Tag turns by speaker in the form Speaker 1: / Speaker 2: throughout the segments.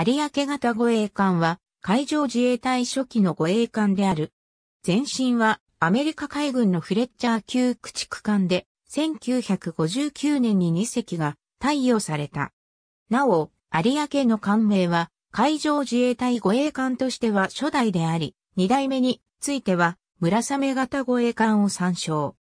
Speaker 1: 有明型護衛艦は海上自衛隊初期の護衛艦である。前身はアメリカ海軍のフレッチャー級駆逐艦で1959年に2隻が対応された。なお、有明の艦名は海上自衛隊護衛艦としては初代であり、2代目については村雨型護衛艦を参照。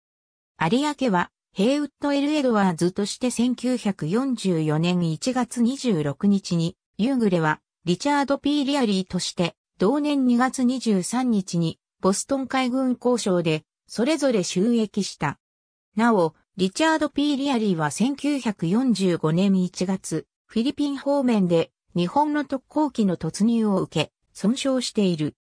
Speaker 1: 有明はヘイウッド・エル・エドワーズとして1944年1月26日にユーグレは、リチャード・ P・ リアリーとして、同年2月23日に、ボストン海軍交渉で、それぞれ収益した。なお、リチャード・ P・ リアリーは1945年1月、フィリピン方面で日本の特攻機の突入を受け、損傷している。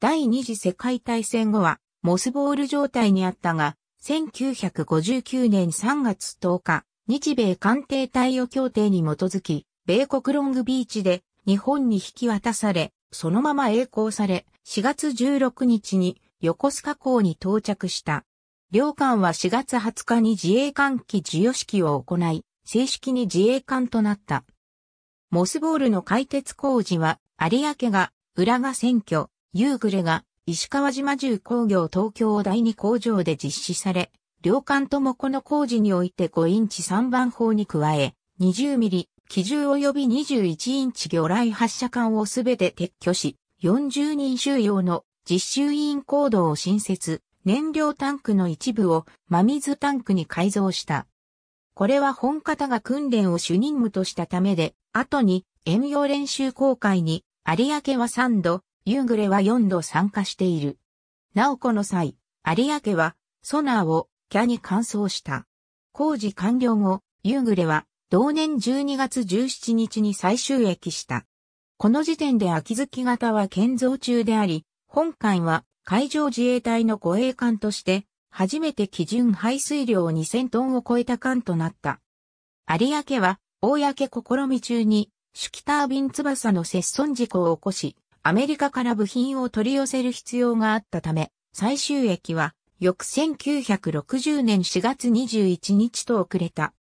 Speaker 1: 第二次世界大戦後は、モスボール状態にあったが、1959年3月10日、日米艦艇対応協定に基づき、米国ロングビーチで日本に引き渡され、そのまま栄光され、4月16日に横須賀港に到着した。両艦は4月20日に自衛艦機授与式を行い、正式に自衛艦となった。モスボールの開鉄工事は、有明が、浦賀選挙、夕暮れが、石川島重工業東京第二工場で実施され、両艦ともこの工事において5インチ3番砲に加え、20ミリ機銃及び21インチ魚雷発射管をすべて撤去し、40人収容の実習委員行動を新設、燃料タンクの一部を真水タンクに改造した。これは本方が訓練を主任務としたためで、後に遠洋練習公開に有明は3度、夕暮れは4度参加している。なおこの際、有明はソナーをキャに換装した。工事完了後、夕暮れは同年12月17日に再収益した。この時点で秋月型は建造中であり、本艦は海上自衛隊の護衛艦として、初めて基準排水量2000トンを超えた艦となった。有明は、公試み中に、シュキタービン翼の接損事故を起こし、アメリカから部品を取り寄せる必要があったため、最終駅は、翌1960年4月21日と遅れた。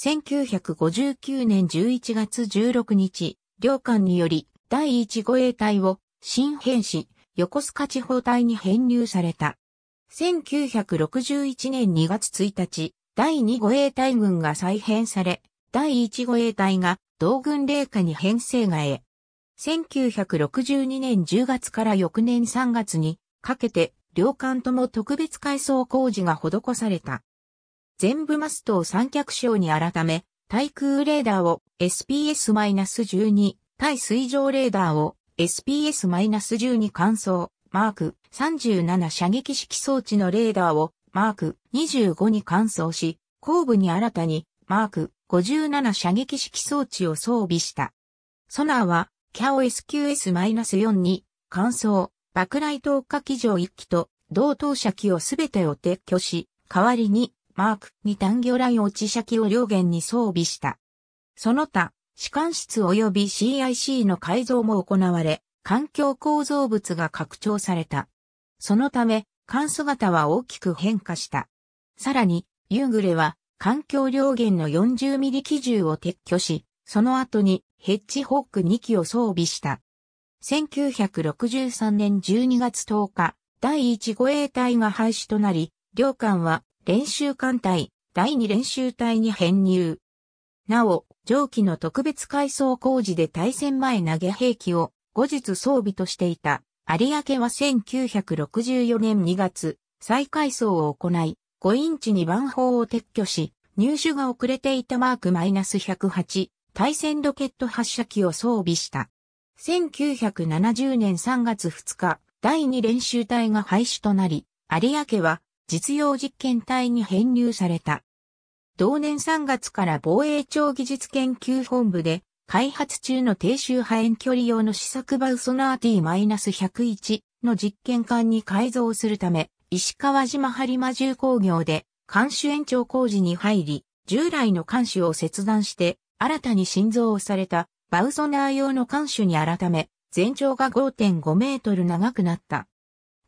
Speaker 1: 1959年11月16日、両艦により第1護衛隊を新編し、横須賀地方隊に編入された。1961年2月1日、第2護衛隊軍が再編され、第1護衛隊が同軍令下に編成がえ、1962年10月から翌年3月にかけて、両艦とも特別改装工事が施された。全部マストを三脚章に改め、対空レーダーを SPS-12、対水上レーダーを SPS-12 乾燥、マーク37射撃式装置のレーダーをマーク25に乾燥し、後部に新たにマーク57射撃式装置を装備した。ソナーはキャオ s q s 4に乾燥、爆雷投下機場1機と同等射機をすべてを撤去し、代わりにマーク2単魚雷落ち器を両舷に装備した。その他、士官室及び CIC の改造も行われ、環境構造物が拡張された。そのため、艦姿は大きく変化した。さらに、夕暮れは、環境両舷の40ミリ機銃を撤去し、その後にヘッジホック2機を装備した。1963年12月10日、第1護衛隊が廃止となり、両艦は練習艦隊、第2練習隊に編入。なお、上記の特別改装工事で対戦前投げ兵器を後日装備としていた、有明は1964年2月、再改装を行い、5インチ2番砲を撤去し、入手が遅れていたマーク -108 対戦ロケット発射機を装備した。1970年3月2日、第2練習隊が廃止となり、有明は実用実験体に編入された。同年3月から防衛庁技術研究本部で開発中の低周波遠距離用の試作バウソナー T-101 の実験管に改造するため、石川島播磨重工業で監視延長工事に入り、従来の監視を切断して新たに新造されたバウソナー用の監視に改め、全長が5.5メートル長くなった。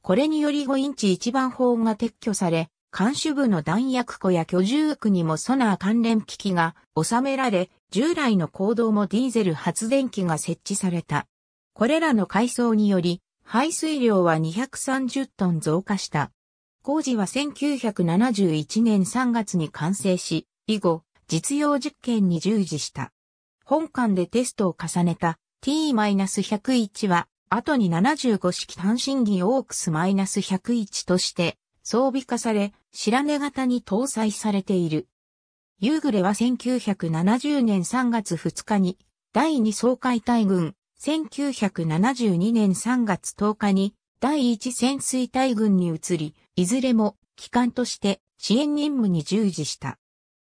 Speaker 1: これにより5インチ1番砲が撤去され、監視部の弾薬庫や居住区にもソナー関連機器が収められ、従来の行動もディーゼル発電機が設置された。これらの改装により、排水量は230トン増加した。工事は1971年3月に完成し、以後、実用実験に従事した。本館でテストを重ねた T-101 は後に75式単身儀オークス -101 として装備化され、白根型に搭載されている。夕暮れは1970年3月2日に第2総海隊軍、1972年3月10日に第1潜水隊軍に移り、いずれも機関として支援任務に従事した。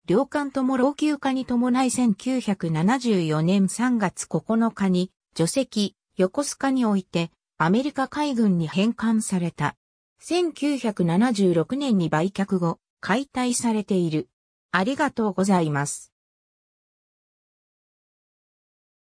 Speaker 1: 両艦とも老朽化に伴い1974年3月9日に除籍、横須賀においてアメリカ海軍に返還された。1976年に売却後、解体されている。ありがとうございます。